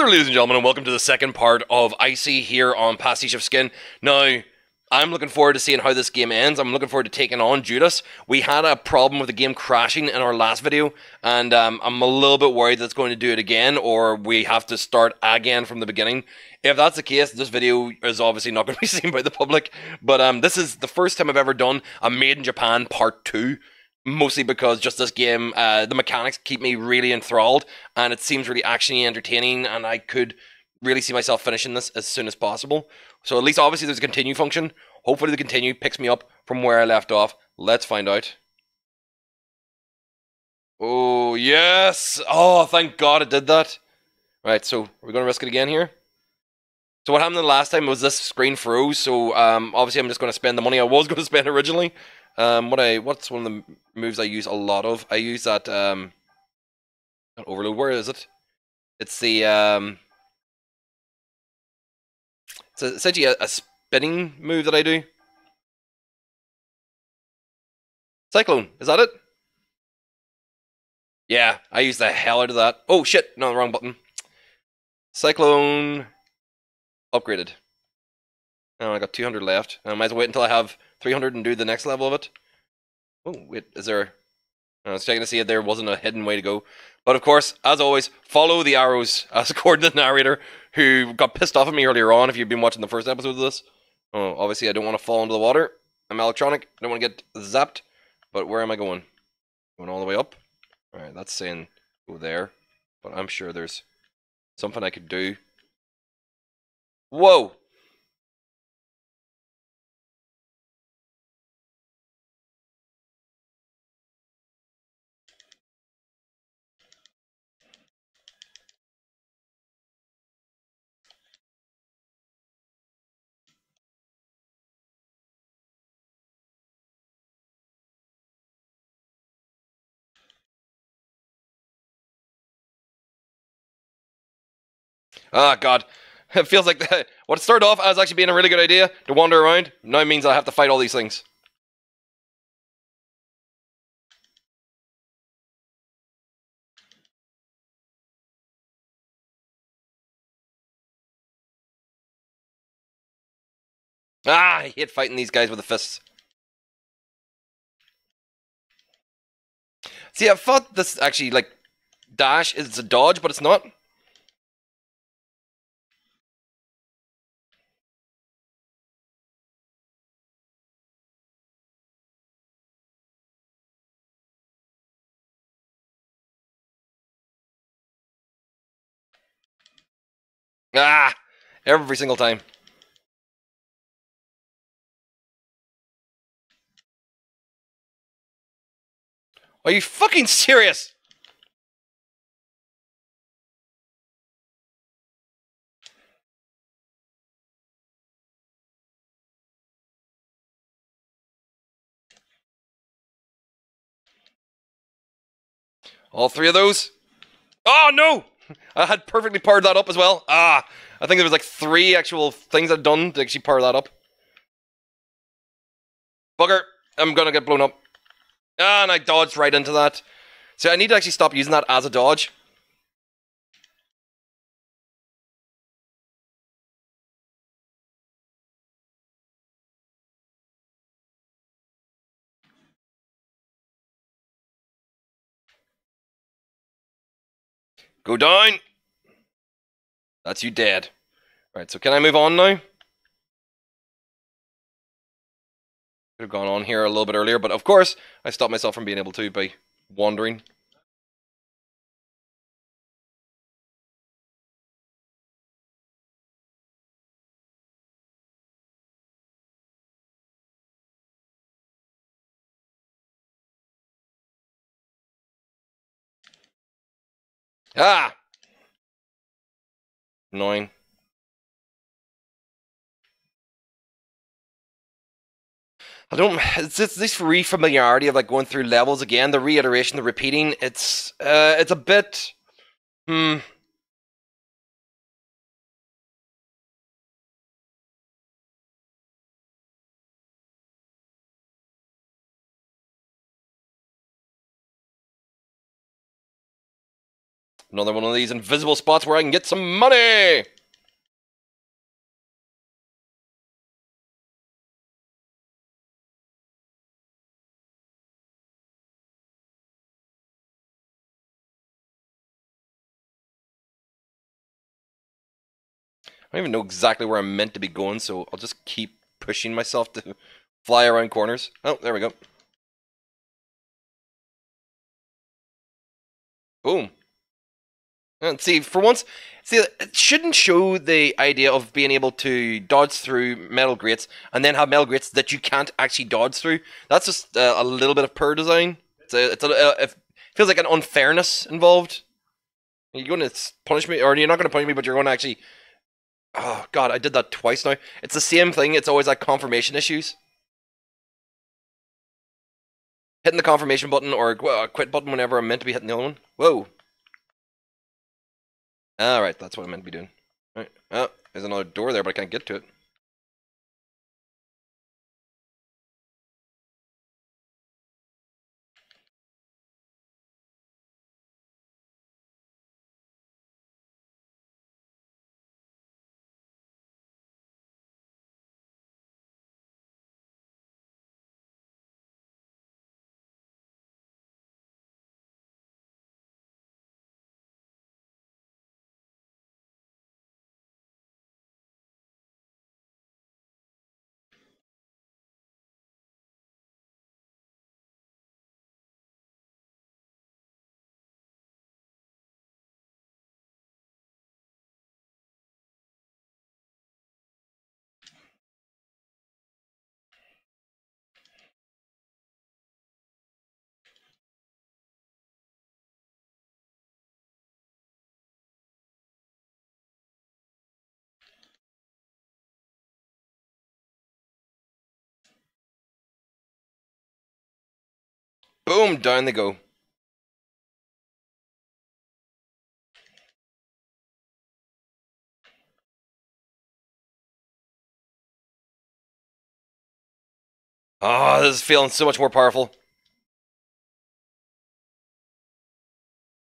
there, ladies and gentlemen, and welcome to the second part of Icy here on Passage of Skin. Now, I'm looking forward to seeing how this game ends. I'm looking forward to taking on Judas. We had a problem with the game crashing in our last video, and um, I'm a little bit worried that's going to do it again, or we have to start again from the beginning. If that's the case, this video is obviously not going to be seen by the public, but um, this is the first time I've ever done a Made in Japan Part 2 mostly because just this game, uh, the mechanics keep me really enthralled, and it seems really actiony, entertaining, and I could really see myself finishing this as soon as possible. So at least obviously there's a continue function. Hopefully the continue picks me up from where I left off. Let's find out. Oh yes! Oh thank God it did that. All right, so we're we are going to risk it again here. So what happened the last time was this screen froze. So um, obviously I'm just gonna spend the money I was gonna spend originally. Um, what I what's one of the moves I use a lot of? I use that um, not overload. Where is it? It's the um, it's essentially a, a spinning move that I do. Cyclone, is that it? Yeah, I use the hell out of that. Oh shit, no, wrong button. Cyclone upgraded. Oh, I got 200 left. I might as well wait until I have 300 and do the next level of it. Oh, wait, is there... I was checking to see if there wasn't a hidden way to go. But of course, as always, follow the arrows as according to the narrator, who got pissed off at me earlier on if you've been watching the first episode of this. Oh, obviously I don't want to fall into the water. I'm electronic. I don't want to get zapped. But where am I going? Going all the way up? Alright, that's saying go oh, there. But I'm sure there's something I could do. Whoa! Ah, oh, God. It feels like that. What it started off as actually being a really good idea to wander around now means I have to fight all these things. Ah, I hate fighting these guys with the fists. See, I thought this actually, like, dash is a dodge, but it's not. Ah! Every single time. Are you fucking serious? All three of those? Oh, no! I had perfectly powered that up as well. Ah, I think there was like three actual things I'd done to actually power that up. Bugger, I'm gonna get blown up. Ah, and I dodged right into that. So I need to actually stop using that as a dodge. Go down! That's you dead. Alright, so can I move on now? Could have gone on here a little bit earlier, but of course, I stopped myself from being able to by wandering. Ah! Annoying. I don't. It's, this this refamiliarity of like going through levels again, the reiteration, the repeating. It's uh, it's a bit. Hmm. Another one of these invisible spots where I can get some money! I don't even know exactly where I'm meant to be going, so I'll just keep pushing myself to fly around corners. Oh, there we go. Boom. Uh, see, for once, see, it shouldn't show the idea of being able to dodge through metal grates and then have metal grates that you can't actually dodge through. That's just uh, a little bit of poor design. It's a, it's a, uh, it feels like an unfairness involved. You're going to punish me, or you're not going to punish me, but you're going to actually. Oh God, I did that twice now. It's the same thing. It's always like confirmation issues. Hitting the confirmation button or uh, quit button whenever I'm meant to be hitting the other one. Whoa. Alright, that's what I'm meant to be doing. Alright. Oh, there's another door there, but I can't get to it. Boom, down they go. Ah, oh, this is feeling so much more powerful.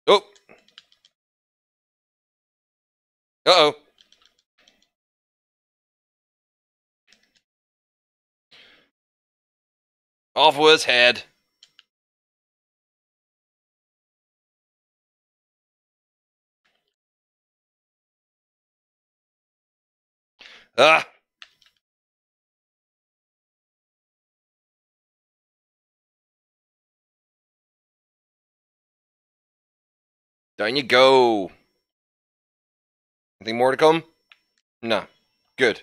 Oh. Uh-oh. Off with his head. Ah! Down you go. Anything more to come? No. Good.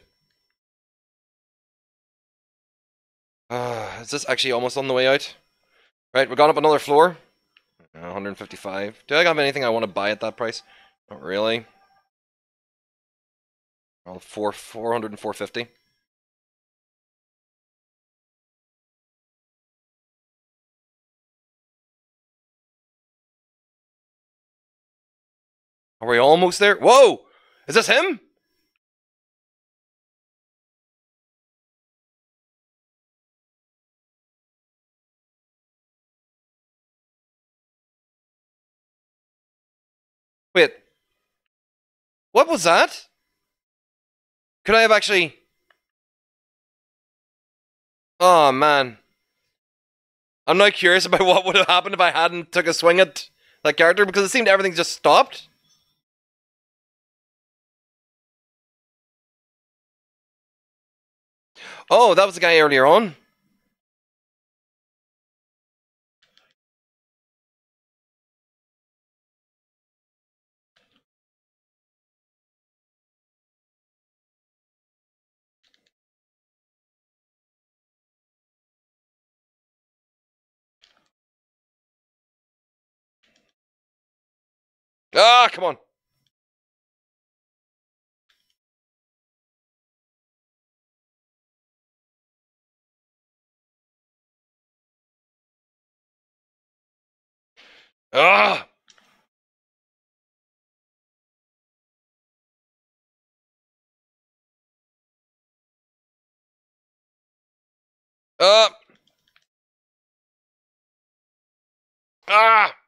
Uh, is this actually almost on the way out? Right, we're going up another floor. Uh, 155. Do I have anything I want to buy at that price? Not really. Well, oh, four four hundred and four fifty. Are we almost there? Whoa! Is this him? Wait. What was that? Could I have actually... Oh, man. I'm now curious about what would have happened if I hadn't took a swing at that character, because it seemed everything just stopped. Oh, that was the guy earlier on. Ah, come on. Ah! Ah! ah.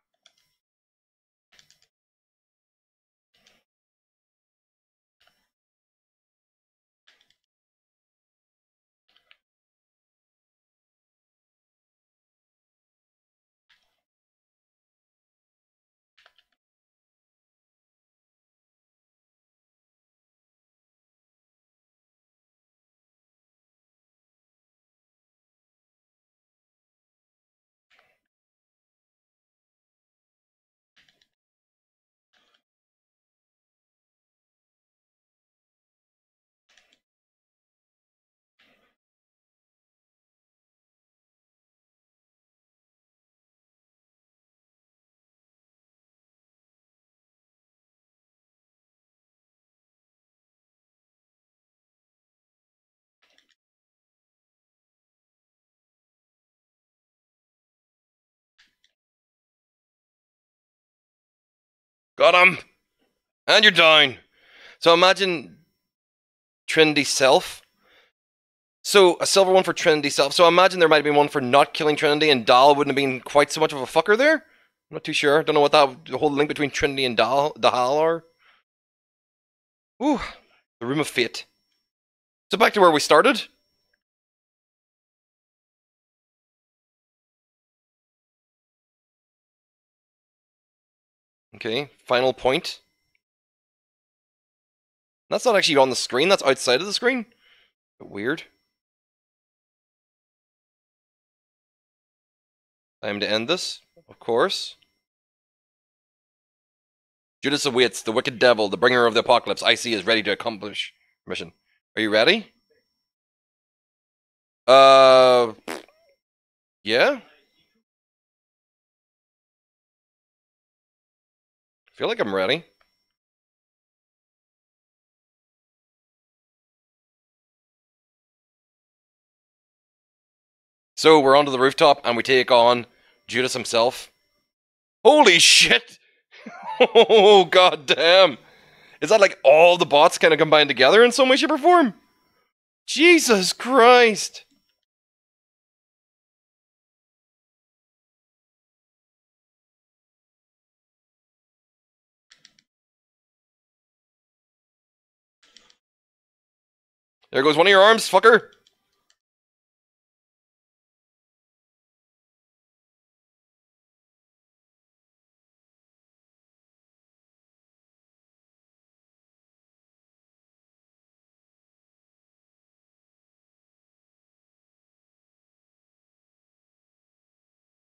Got him. And you're down. So imagine Trinity Self. So a silver one for Trinity Self. So imagine there might have been one for not killing Trinity, and Dahl wouldn't have been quite so much of a fucker there. I'm not too sure. Don't know what that the whole link between Trinity and Dahl, Dahal are. Ooh, the Room of Fate. So back to where we started. Okay, final point. That's not actually on the screen, that's outside of the screen. Weird. Time to end this, of course. Judas awaits the wicked devil, the bringer of the apocalypse. I see is ready to accomplish mission. Are you ready? Uh, yeah. feel like I'm ready. So we're onto the rooftop and we take on Judas himself. Holy shit! oh god damn! Is that like all the bots kind of combined together in some way, shape, or form? Jesus Christ! There goes one of your arms, fucker.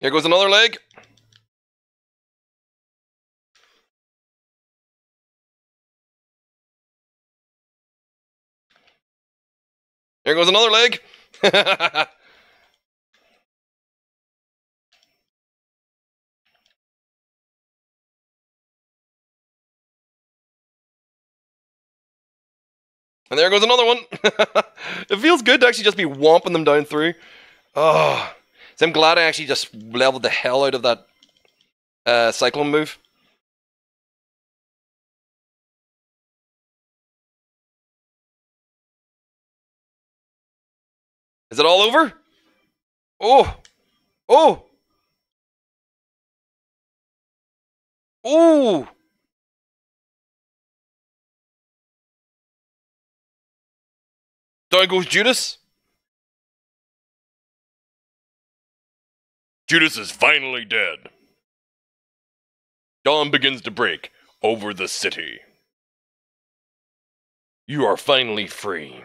There goes another leg. There goes another leg. And there goes another one. it feels good to actually just be whomping them down through. Oh, ah. so I'm glad I actually just leveled the hell out of that uh, Cyclone move. Is it all over? Oh. Oh. Ooh. Down goes Judas. Judas is finally dead. Dawn begins to break over the city. You are finally free.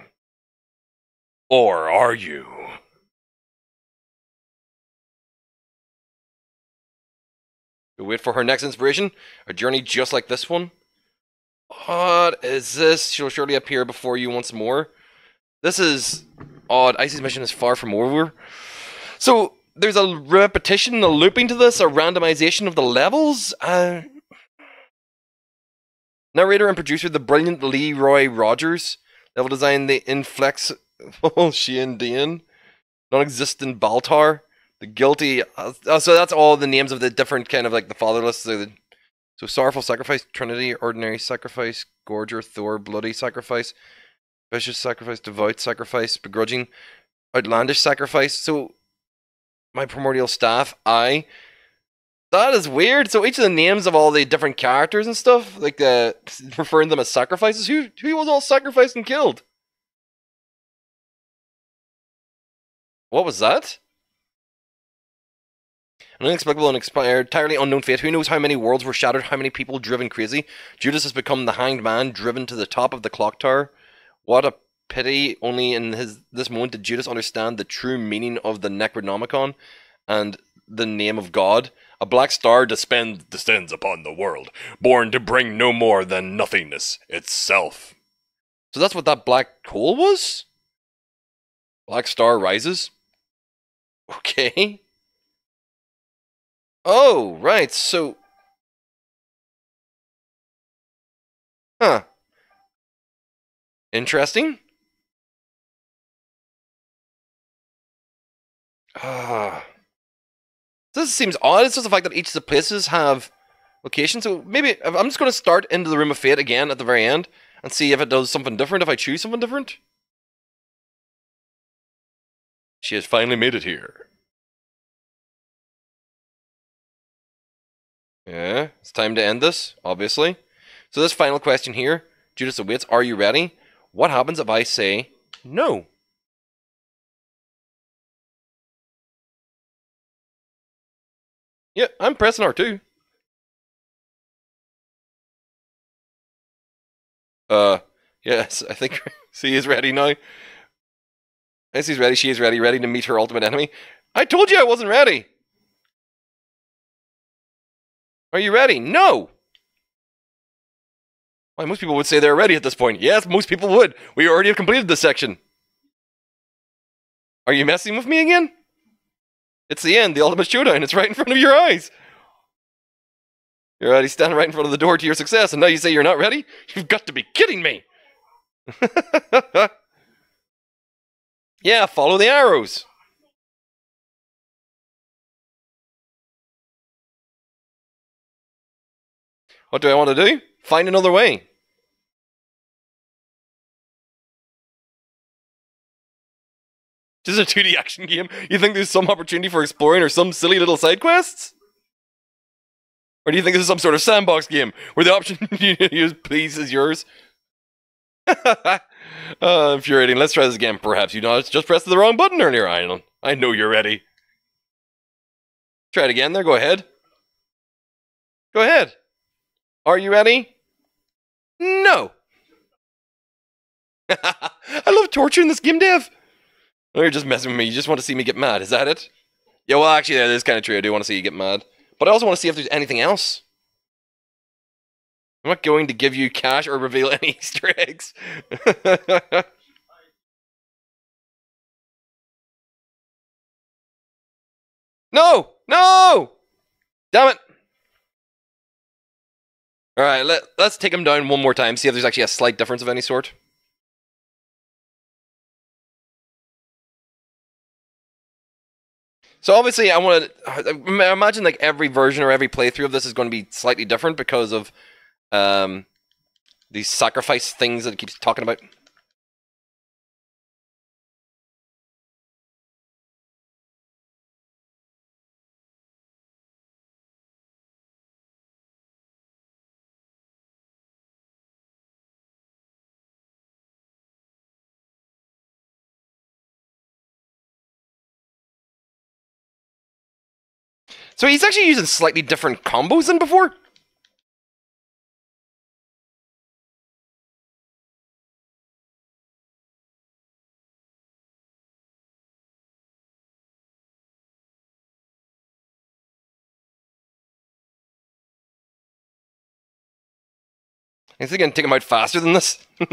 Or are you? We wait for her next inspiration? A journey just like this one? Odd is this? She'll surely appear before you once more. This is odd. Icy's mission is far from over. So, there's a repetition, a looping to this, a randomization of the levels? Uh, narrator and producer, the brilliant Leroy Rogers. Level design, the inflex oh, Shien Dian, non-existent Baltar, the guilty. Uh, uh, so that's all the names of the different kind of like the fatherless. So, the, so sorrowful sacrifice, Trinity, ordinary sacrifice, Gorger, Thor, bloody sacrifice, vicious sacrifice, devout sacrifice, begrudging, outlandish sacrifice. So my primordial staff, I. That is weird. So each of the names of all the different characters and stuff, like uh, referring them as sacrifices. Who who was all sacrificed and killed? What was that? An inexplicable and entirely unknown fate. Who knows how many worlds were shattered, how many people driven crazy? Judas has become the hanged man, driven to the top of the clock tower. What a pity! Only in his this moment did Judas understand the true meaning of the Necronomicon and the name of God. A black star despend, descends upon the world, born to bring no more than nothingness itself. So that's what that black hole was? Black star rises? Okay. Oh, right, so... Huh. Interesting. Uh, this seems odd. It's just the fact that each of the places have locations. So maybe I'm just going to start into the Room of Fate again at the very end and see if it does something different, if I choose something different. She has finally made it here. Yeah, it's time to end this, obviously. So this final question here, Judas of Wits, are you ready? What happens if I say no? Yeah, I'm pressing R2. Uh, yes, I think C is ready now. As he's ready, she is ready, ready to meet her ultimate enemy. I told you I wasn't ready. Are you ready? No. Why, most people would say they're ready at this point. Yes, most people would. We already have completed this section. Are you messing with me again? It's the end, the ultimate showdown. It's right in front of your eyes. You're already standing right in front of the door to your success, and now you say you're not ready? You've got to be kidding me! Yeah, follow the arrows. What do I want to do? Find another way. This is a 2D action game. You think there's some opportunity for exploring or some silly little side quests? Or do you think this is some sort of sandbox game where the option you use please is yours? uh, infuriating. Let's try this again. Perhaps you just pressed the wrong button earlier, Iron. I know you're ready. Try it again there. Go ahead. Go ahead. Are you ready? No. I love torturing this game dev. Oh, you're just messing with me. You just want to see me get mad. Is that it? Yeah, well, actually, that is kind of true. I do want to see you get mad. But I also want to see if there's anything else. I'm not going to give you cash or reveal any Easter eggs. no! No! Damn it! Alright, let, let's take him down one more time, see if there's actually a slight difference of any sort. So obviously, I want to imagine like every version or every playthrough of this is going to be slightly different because of um, these sacrifice things that it keeps talking about. So he's actually using slightly different combos than before. Is it going to take him out faster than this?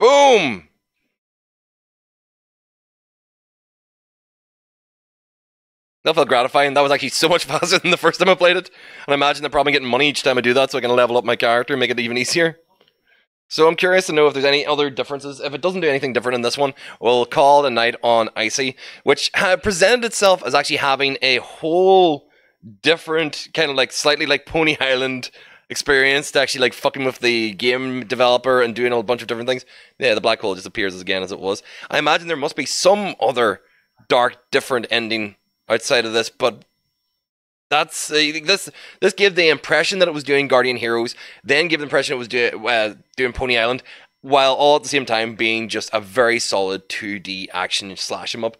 Boom! that felt gratifying. That was actually so much faster than the first time I played it. And I imagine they're probably getting money each time I do that so I can level up my character and make it even easier. So I'm curious to know if there's any other differences. If it doesn't do anything different in this one, we'll call the night on Icy, which presented itself as actually having a whole different kind of like slightly like Pony Island experience to actually like fucking with the game developer and doing a bunch of different things. Yeah, the black hole just appears as again as it was. I imagine there must be some other dark, different ending outside of this, but that's uh, this this gave the impression that it was doing Guardian Heroes, then gave the impression it was do, uh, doing Pony Island, while all at the same time being just a very solid 2D action slash 'em up.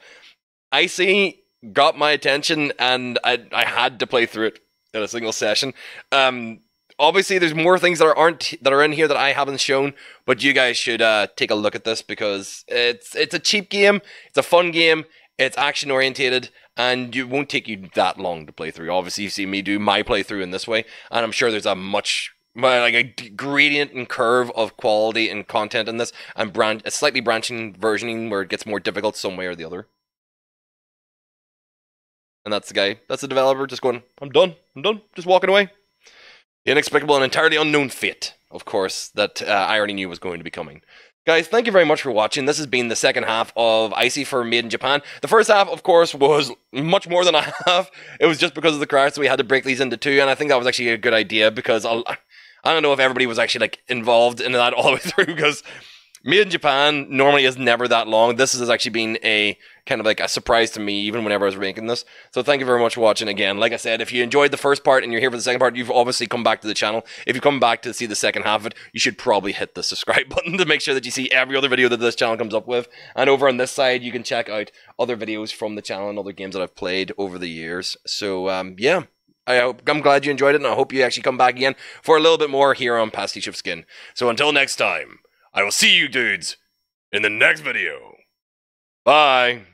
I see got my attention, and I I had to play through it in a single session. Um, obviously there's more things that aren't that are in here that I haven't shown, but you guys should uh, take a look at this because it's it's a cheap game, it's a fun game, it's action orientated, and it won't take you that long to play through. Obviously, you see me do my playthrough in this way, and I'm sure there's a much like a gradient and curve of quality and content in this, and branch a slightly branching versioning where it gets more difficult some way or the other. And that's the guy, that's the developer, just going, I'm done, I'm done, just walking away. The inexplicable and entirely unknown fate, of course, that uh, I already knew was going to be coming. Guys, thank you very much for watching. This has been the second half of Icy for Made in Japan. The first half, of course, was much more than a half. It was just because of the crash, so we had to break these into two, and I think that was actually a good idea because I'll, I do not know if everybody was actually like involved in that all the way through because me in Japan normally is never that long. This has actually been a kind of like a surprise to me, even whenever I was making this. So thank you very much for watching again. Like I said, if you enjoyed the first part and you're here for the second part, you've obviously come back to the channel. If you come back to see the second half of it, you should probably hit the subscribe button to make sure that you see every other video that this channel comes up with. And over on this side, you can check out other videos from the channel and other games that I've played over the years. So um, yeah. I hope I'm glad you enjoyed it, and I hope you actually come back again for a little bit more here on Pastiche of Skin. So until next time. I will see you dudes in the next video. Bye.